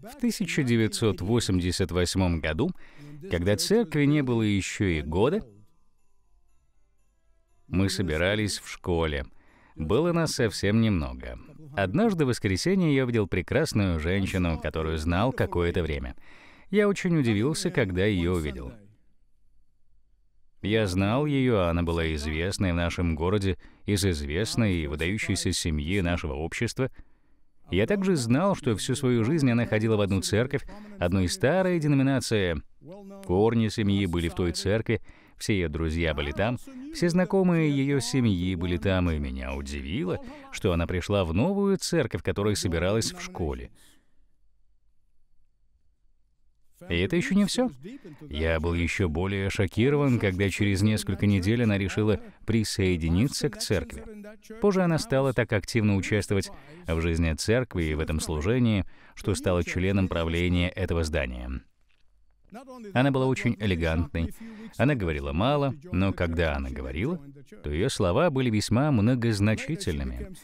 В 1988 году, когда церкви не было еще и года, мы собирались в школе. Было нас совсем немного. Однажды в воскресенье я увидел прекрасную женщину, которую знал какое-то время. Я очень удивился, когда ее увидел. Я знал ее, она была известной в нашем городе, из известной и выдающейся семьи нашего общества — я также знал, что всю свою жизнь она ходила в одну церковь, одной старой деноминации. Корни семьи были в той церкви, все ее друзья были там, все знакомые ее семьи были там, и меня удивило, что она пришла в новую церковь, которая собиралась в школе. И это еще не все. Я был еще более шокирован, когда через несколько недель она решила присоединиться к церкви. Позже она стала так активно участвовать в жизни церкви и в этом служении, что стала членом правления этого здания. Она была очень элегантной. Она говорила мало, но когда она говорила, то ее слова были весьма многозначительными.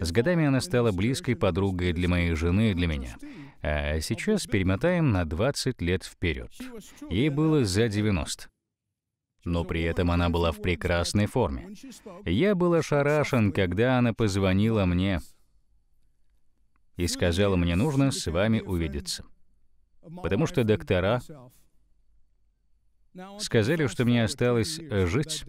С годами она стала близкой подругой для моей жены и для меня. А сейчас перемотаем на 20 лет вперед. Ей было за 90 но при этом она была в прекрасной форме. Я был ошарашен, когда она позвонила мне и сказала, мне нужно с вами увидеться потому что доктора сказали, что мне осталось э, жить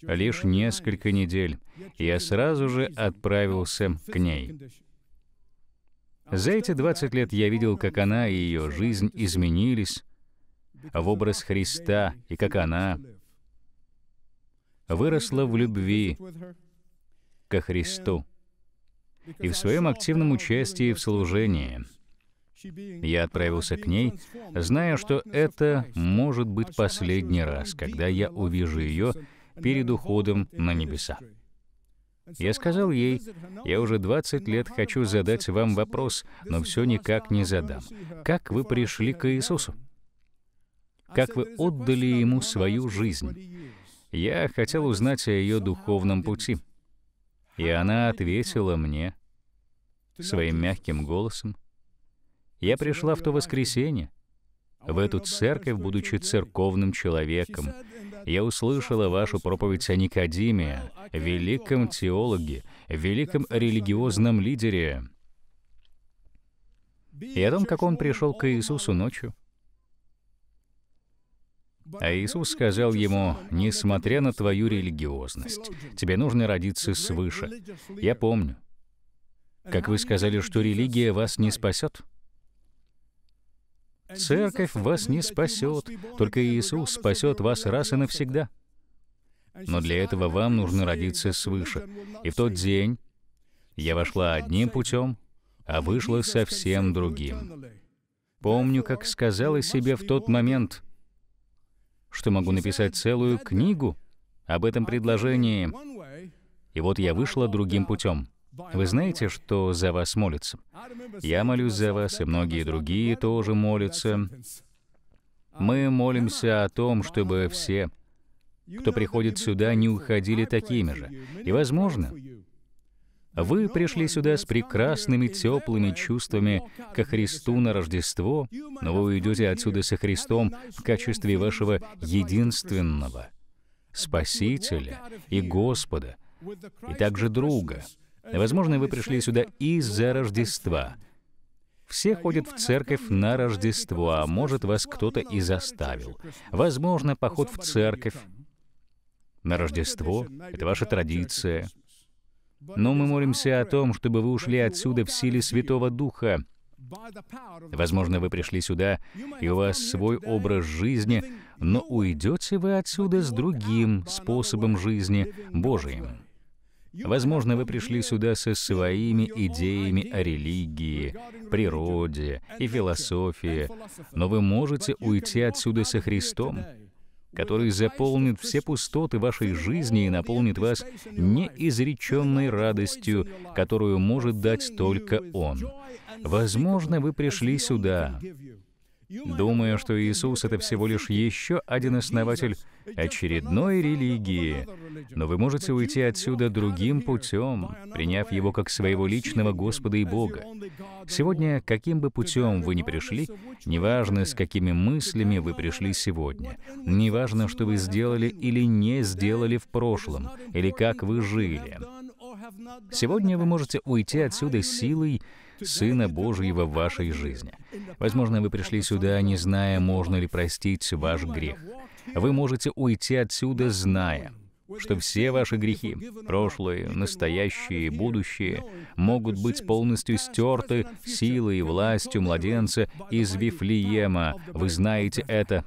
лишь несколько недель. Я сразу же отправился к ней. За эти 20 лет я видел, как она и ее жизнь изменились в образ Христа, и как она выросла в любви ко Христу и в своем активном участии в служении. Я отправился к ней, зная, что это может быть последний раз, когда я увижу ее перед уходом на небеса. Я сказал ей, я уже 20 лет хочу задать вам вопрос, но все никак не задам. Как вы пришли к Иисусу? Как вы отдали Ему свою жизнь? Я хотел узнать о ее духовном пути. И она ответила мне своим мягким голосом, «Я пришла в то воскресенье, в эту церковь, будучи церковным человеком. Я услышала вашу проповедь о Никодиме, великом теологе, великом религиозном лидере, и о том, как он пришел к Иисусу ночью, а Иисус сказал ему, «Несмотря на твою религиозность, тебе нужно родиться свыше». Я помню. Как вы сказали, что религия вас не спасет? Церковь вас не спасет, только Иисус спасет вас раз и навсегда. Но для этого вам нужно родиться свыше. И в тот день я вошла одним путем, а вышла совсем другим. Помню, как сказала себе в тот момент — что могу написать целую книгу об этом предложении. И вот я вышла другим путем. Вы знаете, что за вас молится? Я молюсь за вас, и многие другие тоже молятся. Мы молимся о том, чтобы все, кто приходит сюда, не уходили такими же. И, возможно, вы пришли сюда с прекрасными теплыми чувствами ко Христу на Рождество, но вы уйдете отсюда со Христом в качестве вашего единственного Спасителя и Господа, и также друга. Возможно, вы пришли сюда из-за Рождества. Все ходят в церковь на Рождество, а может, вас кто-то и заставил. Возможно, поход в церковь на Рождество — это ваша традиция, но мы молимся о том, чтобы вы ушли отсюда в силе Святого Духа. Возможно, вы пришли сюда, и у вас свой образ жизни, но уйдете вы отсюда с другим способом жизни, Божиим. Возможно, вы пришли сюда со своими идеями о религии, природе и философии, но вы можете уйти отсюда со Христом который заполнит все пустоты вашей жизни и наполнит вас неизреченной радостью, которую может дать только Он. Возможно, вы пришли сюда, думая, что Иисус — это всего лишь еще один основатель очередной религии. Но вы можете уйти отсюда другим путем, приняв Его как своего личного Господа и Бога. Сегодня, каким бы путем вы ни пришли, неважно, с какими мыслями вы пришли сегодня, неважно, что вы сделали или не сделали в прошлом, или как вы жили, Сегодня вы можете уйти отсюда силой Сына Божьего в вашей жизни. Возможно, вы пришли сюда, не зная, можно ли простить ваш грех. Вы можете уйти отсюда, зная, что все ваши грехи, прошлые, настоящие, будущие, могут быть полностью стерты силой и властью младенца из Вифлеема. Вы знаете это,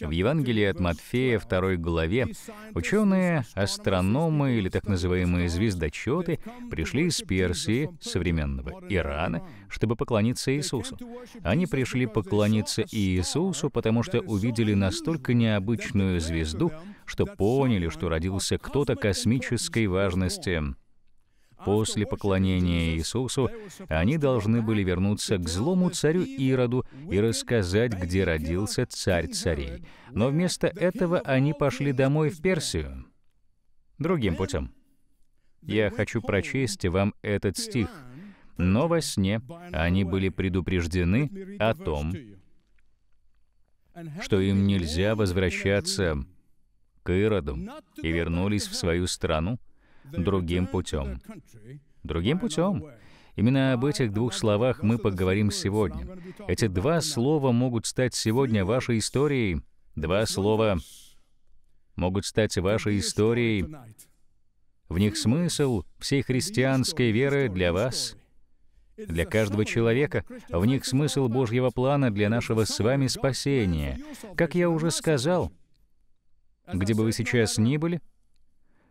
в Евангелии от Матфея второй главе ученые, астрономы или так называемые звездочеты пришли из Персии, современного Ирана, чтобы поклониться Иисусу. Они пришли поклониться Иисусу, потому что увидели настолько необычную звезду, что поняли, что родился кто-то космической важности. После поклонения Иисусу они должны были вернуться к злому царю Ироду и рассказать, где родился царь царей. Но вместо этого они пошли домой в Персию. Другим путем. Я хочу прочесть вам этот стих. Но во сне они были предупреждены о том, что им нельзя возвращаться к Ироду, и вернулись в свою страну, другим путем. Другим путем. Именно об этих двух словах мы поговорим сегодня. Эти два слова могут стать сегодня вашей историей. Два слова могут стать вашей историей. В них смысл всей христианской веры для вас, для каждого человека. В них смысл Божьего плана для нашего с вами спасения. Как я уже сказал, где бы вы сейчас ни были,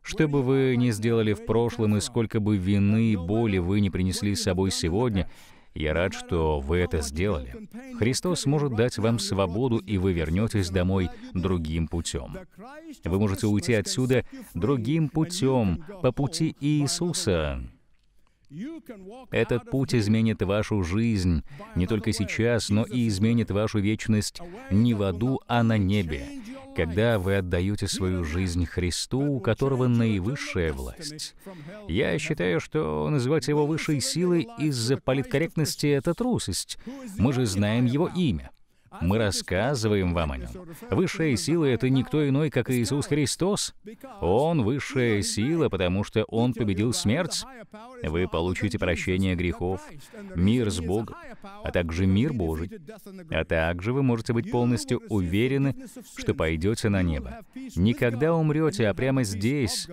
что бы вы ни сделали в прошлом и сколько бы вины и боли вы не принесли с собой сегодня, я рад, что вы это сделали. Христос может дать вам свободу, и вы вернетесь домой другим путем. Вы можете уйти отсюда другим путем, по пути Иисуса. Этот путь изменит вашу жизнь не только сейчас, но и изменит вашу вечность не в аду, а на небе когда вы отдаете свою жизнь Христу, у которого наивысшая власть. Я считаю, что называть его высшей силой из-за политкорректности — это трусость. Мы же знаем его имя. Мы рассказываем вам о нем. Высшая сила — это никто иной, как Иисус Христос. Он — высшая сила, потому что Он победил смерть. Вы получите прощение грехов, мир с Богом, а также мир Божий. А также вы можете быть полностью уверены, что пойдете на небо. Никогда умрете, а прямо здесь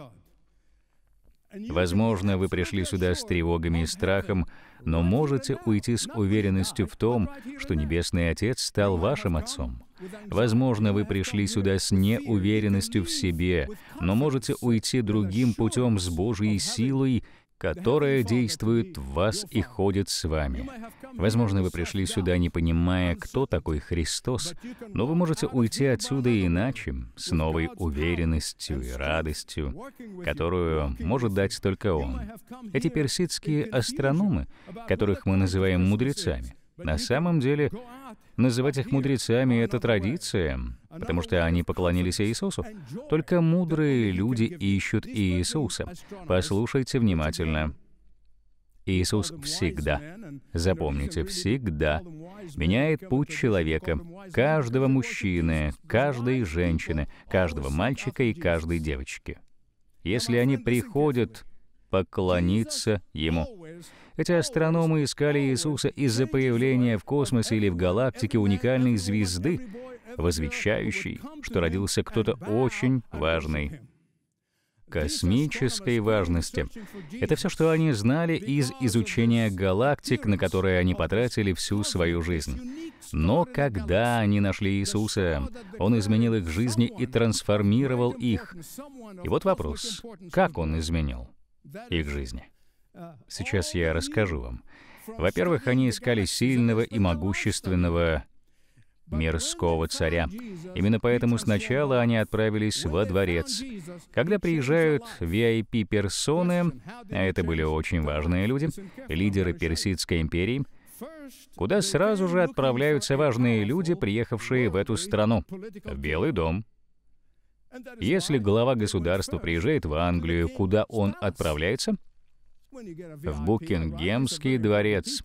Возможно, вы пришли сюда с тревогами и страхом, но можете уйти с уверенностью в том, что Небесный Отец стал вашим Отцом. Возможно, вы пришли сюда с неуверенностью в себе, но можете уйти другим путем с Божьей силой которое действует в вас и ходит с вами. Возможно, вы пришли сюда, не понимая, кто такой Христос, но вы можете уйти отсюда иначе, с новой уверенностью и радостью, которую может дать только Он. Эти персидские астрономы, которых мы называем мудрецами, на самом деле, называть их мудрецами — это традиция, потому что они поклонились Иисусу. Только мудрые люди ищут Иисуса. Послушайте внимательно. Иисус всегда, запомните, всегда меняет путь человека, каждого мужчины, каждой женщины, каждого мальчика и каждой девочки, если они приходят поклониться Ему. Эти астрономы искали Иисуса из-за появления в космосе или в галактике уникальной звезды, возвещающей, что родился кто-то очень важный космической важности. Это все, что они знали из изучения галактик, на которые они потратили всю свою жизнь. Но когда они нашли Иисуса, Он изменил их жизни и трансформировал их. И вот вопрос, как Он изменил их жизнь? Сейчас я расскажу вам. Во-первых, они искали сильного и могущественного мирского царя. Именно поэтому сначала они отправились во дворец. Когда приезжают VIP-персоны, а это были очень важные люди, лидеры Персидской империи, куда сразу же отправляются важные люди, приехавшие в эту страну, в Белый дом. Если глава государства приезжает в Англию, куда он отправляется — в Букингемский дворец.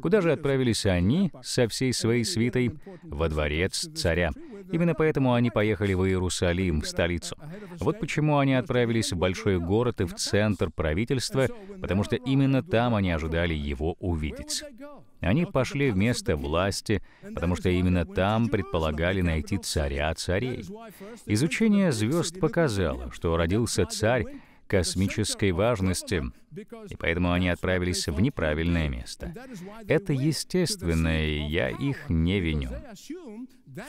Куда же отправились они со всей своей свитой? Во дворец царя. Именно поэтому они поехали в Иерусалим, в столицу. Вот почему они отправились в большой город и в центр правительства, потому что именно там они ожидали его увидеть. Они пошли в место власти, потому что именно там предполагали найти царя царей. Изучение звезд показало, что родился царь, космической важности, и поэтому они отправились в неправильное место. Это естественно, и я их не виню.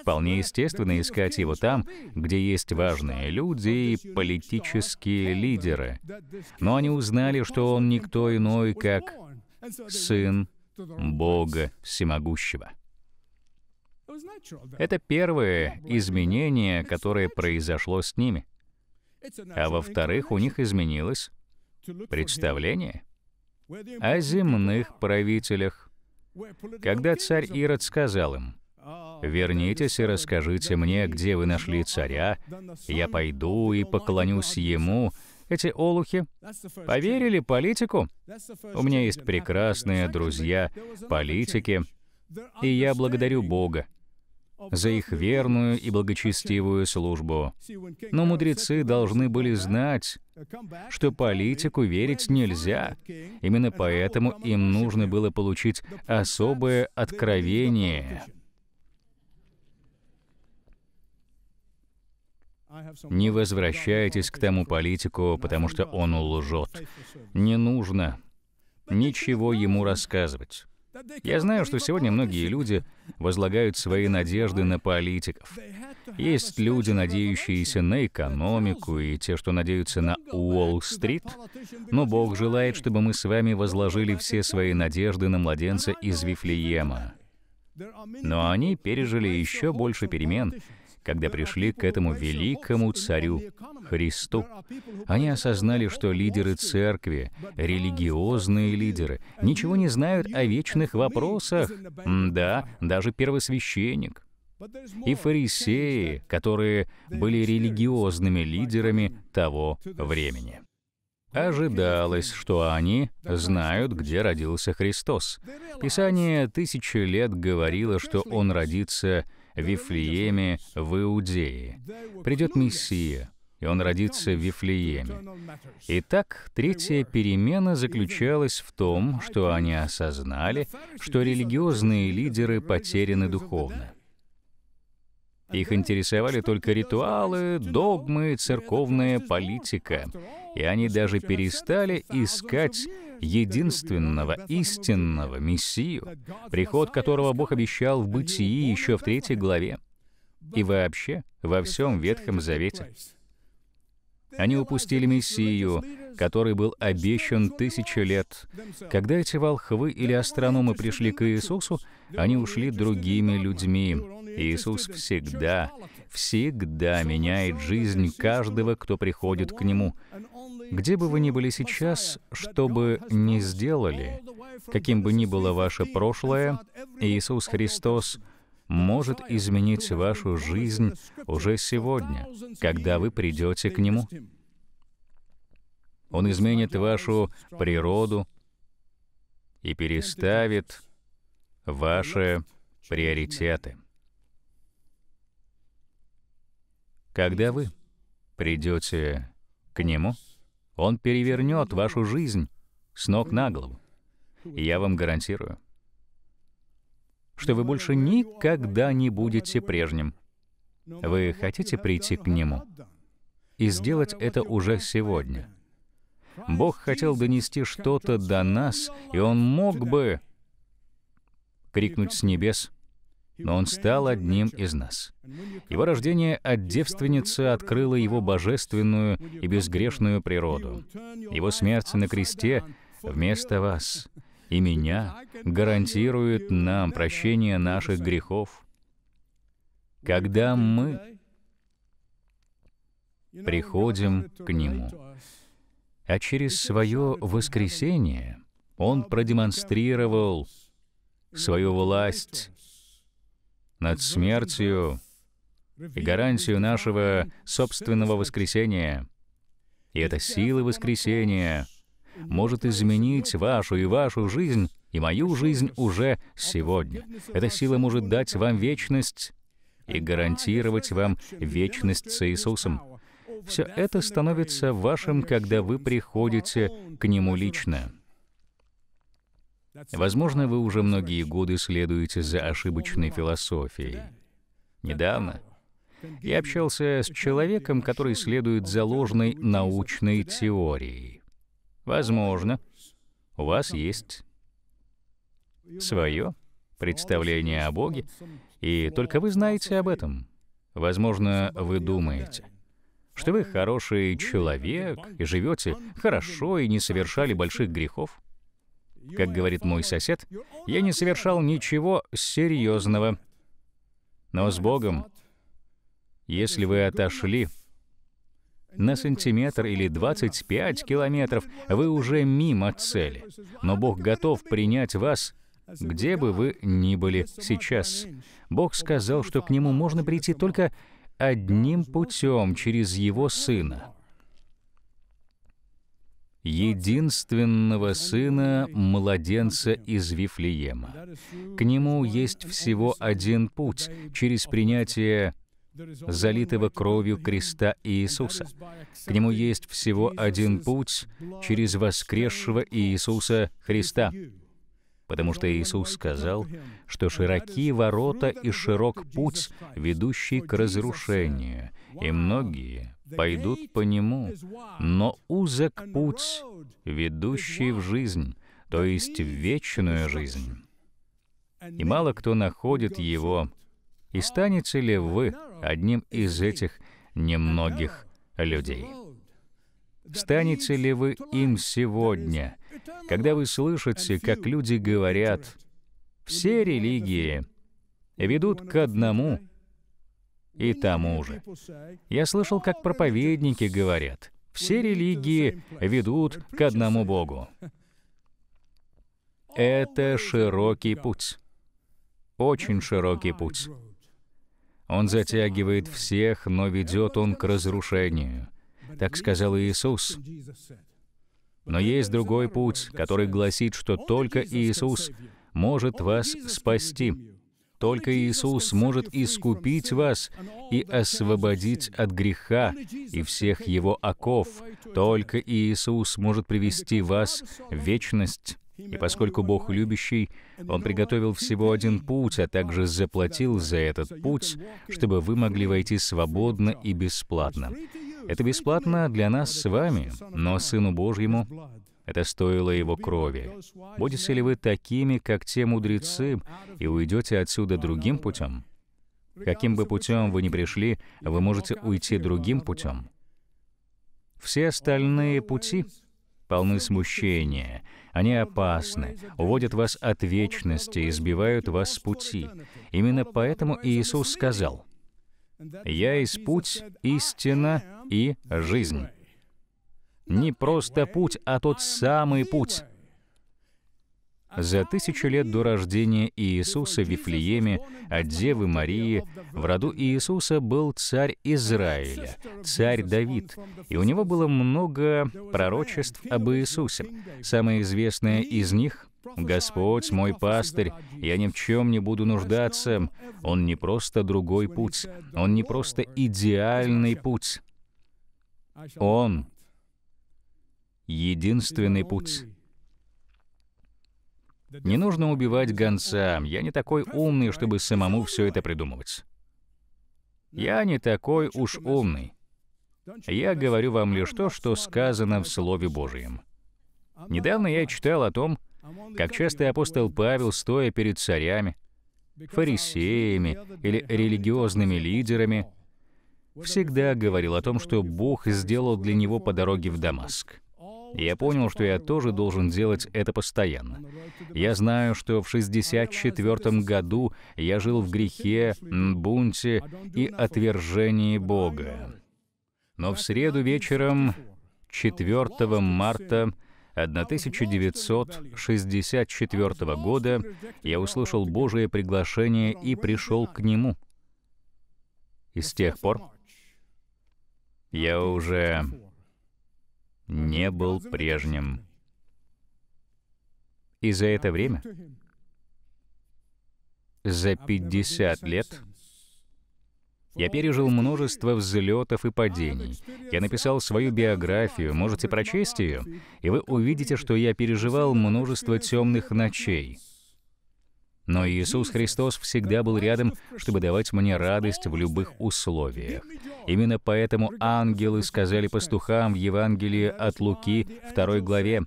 Вполне естественно искать его там, где есть важные люди и политические лидеры. Но они узнали, что он никто иной, как Сын Бога Всемогущего. Это первое изменение, которое произошло с ними — а во-вторых, у них изменилось представление о земных правителях. Когда царь Ирод сказал им, «Вернитесь и расскажите мне, где вы нашли царя, я пойду и поклонюсь ему», эти олухи поверили политику. У меня есть прекрасные друзья, политики, и я благодарю Бога, за их верную и благочестивую службу. Но мудрецы должны были знать, что политику верить нельзя. Именно поэтому им нужно было получить особое откровение. Не возвращайтесь к тому политику, потому что он лжет. Не нужно ничего ему рассказывать. Я знаю, что сегодня многие люди возлагают свои надежды на политиков. Есть люди, надеющиеся на экономику, и те, что надеются на Уолл-стрит. Но Бог желает, чтобы мы с вами возложили все свои надежды на младенца из Вифлеема. Но они пережили еще больше перемен, когда пришли к этому великому царю Христу. Они осознали, что лидеры церкви, религиозные лидеры, ничего не знают о вечных вопросах. Да, даже первосвященник. И фарисеи, которые были религиозными лидерами того времени. Ожидалось, что они знают, где родился Христос. Писание тысячи лет говорило, что Он родится в Вифлееме, в Иудее. Придет Мессия, и он родится в Вифлееме. Итак, третья перемена заключалась в том, что они осознали, что религиозные лидеры потеряны духовно. Их интересовали только ритуалы, догмы, церковная политика, и они даже перестали искать единственного истинного Мессию, приход которого Бог обещал в Бытии еще в третьей главе, и вообще во всем Ветхом Завете. Они упустили Мессию, который был обещан тысячи лет. Когда эти волхвы или астрономы пришли к Иисусу, они ушли другими людьми. Иисус всегда всегда меняет жизнь каждого, кто приходит к Нему. Где бы вы ни были сейчас, что бы ни сделали, каким бы ни было ваше прошлое, Иисус Христос может изменить вашу жизнь уже сегодня, когда вы придете к Нему. Он изменит вашу природу и переставит ваши приоритеты. Когда вы придете к Нему, Он перевернет вашу жизнь с ног на голову. И я вам гарантирую, что вы больше никогда не будете прежним. Вы хотите прийти к Нему и сделать это уже сегодня. Бог хотел донести что-то до нас, и Он мог бы крикнуть с небес — но он стал одним из нас. Его рождение от девственницы открыло его божественную и безгрешную природу. Его смерть на кресте вместо вас и меня гарантирует нам прощение наших грехов. Когда мы приходим к Нему, а через свое воскресение Он продемонстрировал свою власть над смертью и гарантию нашего собственного воскресения. И эта сила воскресения может изменить вашу и вашу жизнь, и мою жизнь уже сегодня. Эта сила может дать вам вечность и гарантировать вам вечность с Иисусом. Все это становится вашим, когда вы приходите к Нему лично. Возможно, вы уже многие годы следуете за ошибочной философией. Недавно я общался с человеком, который следует за ложной научной теорией. Возможно, у вас есть свое представление о Боге, и только вы знаете об этом. Возможно, вы думаете, что вы хороший человек и живете хорошо и не совершали больших грехов. Как говорит мой сосед, я не совершал ничего серьезного. Но с Богом, если вы отошли на сантиметр или 25 километров, вы уже мимо цели. Но Бог готов принять вас, где бы вы ни были сейчас. Бог сказал, что к Нему можно прийти только одним путем через Его Сына единственного сына, младенца из Вифлеема. К нему есть всего один путь через принятие залитого кровью креста Иисуса. К нему есть всего один путь через воскресшего Иисуса Христа. Потому что Иисус сказал, что широки ворота и широк путь, ведущий к разрушению, и многие пойдут по нему, но узок путь, ведущий в жизнь, то есть в вечную жизнь. И мало кто находит его. И станете ли вы одним из этих немногих людей? Станете ли вы им сегодня, когда вы слышите, как люди говорят, «Все религии ведут к одному и тому же. Я слышал, как проповедники говорят, все религии ведут к одному Богу. Это широкий путь. Очень широкий путь. Он затягивает всех, но ведет он к разрушению. Так сказал Иисус. Но есть другой путь, который гласит, что только Иисус может вас спасти. Только Иисус может искупить вас и освободить от греха и всех его оков. Только Иисус может привести вас в вечность. И поскольку Бог любящий, Он приготовил всего один путь, а также заплатил за этот путь, чтобы вы могли войти свободно и бесплатно. Это бесплатно для нас с вами, но Сыну Божьему это стоило его крови. Будете ли вы такими, как те мудрецы, и уйдете отсюда другим путем? Каким бы путем вы ни пришли, вы можете уйти другим путем. Все остальные пути полны смущения. Они опасны, уводят вас от вечности избивают вас с пути. Именно поэтому Иисус сказал, «Я есть путь, истина и жизнь». Не просто путь, а тот самый путь. За тысячу лет до рождения Иисуса в Вифлееме от Девы Марии в роду Иисуса был царь Израиля, царь Давид, и у него было много пророчеств об Иисусе. Самое известное из них «Господь мой пастырь, я ни в чем не буду нуждаться». Он не просто другой путь, он не просто идеальный путь. Он единственный путь. Не нужно убивать гонца. Я не такой умный, чтобы самому все это придумывать. Я не такой уж умный. Я говорю вам лишь то, что сказано в Слове Божьем. Недавно я читал о том, как часто апостол Павел, стоя перед царями, фарисеями или религиозными лидерами, всегда говорил о том, что Бог сделал для него по дороге в Дамаск. Я понял, что я тоже должен делать это постоянно. Я знаю, что в 64 году я жил в грехе, бунте и отвержении Бога. Но в среду вечером, 4 марта 1964 года, я услышал Божие приглашение и пришел к Нему. И с тех пор я уже не был прежним. И за это время, за 50 лет, я пережил множество взлетов и падений. Я написал свою биографию, можете прочесть ее, и вы увидите, что я переживал множество темных ночей — но Иисус Христос всегда был рядом, чтобы давать мне радость в любых условиях. Именно поэтому ангелы сказали пастухам в Евангелии от Луки 2 главе,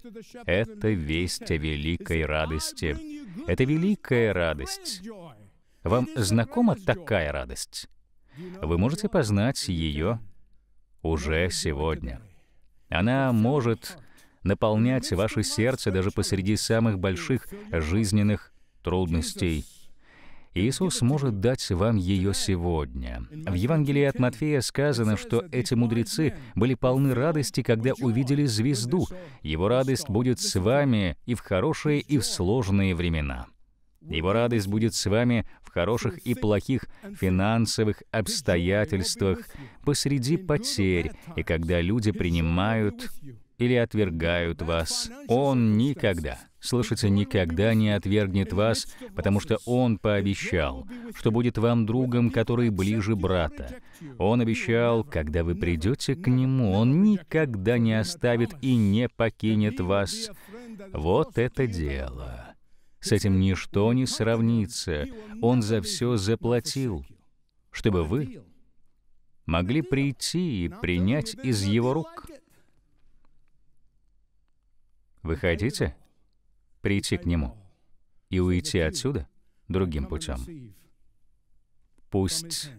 «Это весть о великой радости». Это великая радость. Вам знакома такая радость? Вы можете познать ее уже сегодня. Она может наполнять ваше сердце даже посреди самых больших жизненных трудностей. Иисус может дать вам ее сегодня. В Евангелии от Матфея сказано, что эти мудрецы были полны радости, когда увидели звезду. Его радость будет с вами и в хорошие, и в сложные времена. Его радость будет с вами в хороших и плохих финансовых обстоятельствах, посреди потерь, и когда люди принимают или отвергают вас. Он никогда Слышится, никогда не отвергнет вас, потому что Он пообещал, что будет вам другом, который ближе брата. Он обещал, когда вы придете к Нему, Он никогда не оставит и не покинет вас. Вот это дело. С этим ничто не сравнится. Он за все заплатил, чтобы вы могли прийти и принять из Его рук. Вы хотите? прийти к Нему и уйти отсюда другим путем. Пусть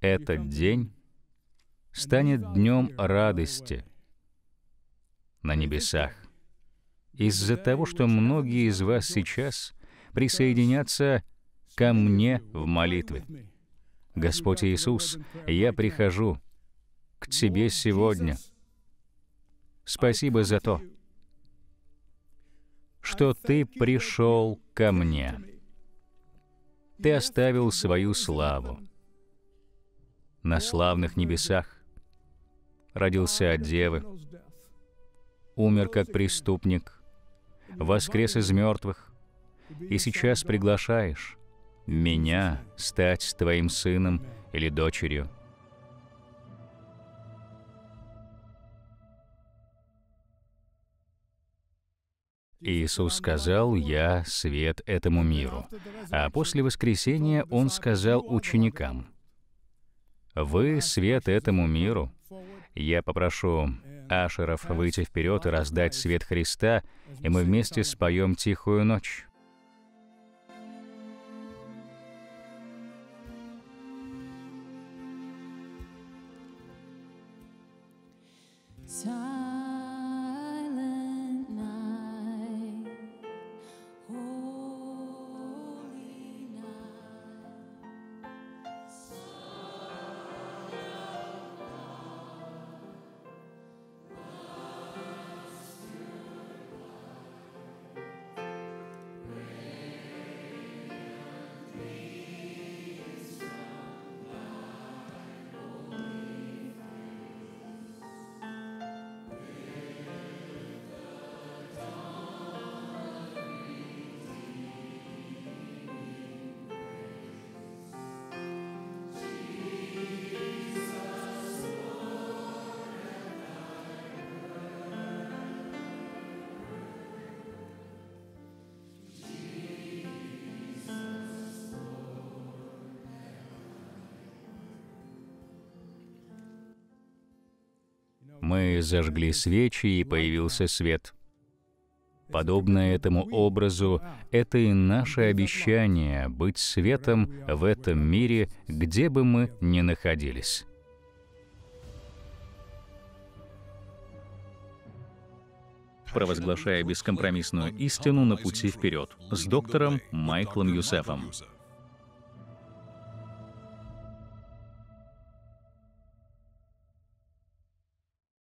этот день станет днем радости на небесах из-за того, что многие из вас сейчас присоединятся ко мне в молитве. Господь Иисус, я прихожу к Тебе сегодня. Спасибо за то, что Ты пришел ко мне. Ты оставил свою славу. На славных небесах родился от девы, умер как преступник, воскрес из мертвых, и сейчас приглашаешь меня стать твоим сыном или дочерью. Иисус сказал, «Я свет этому миру». А после воскресения Он сказал ученикам, «Вы свет этому миру». Я попрошу Ашеров выйти вперед и раздать свет Христа, и мы вместе споем «Тихую ночь». time зажгли свечи, и появился свет. Подобно этому образу, это и наше обещание быть светом в этом мире, где бы мы ни находились. провозглашая бескомпромиссную истину на пути вперед, с доктором Майклом Юсефом.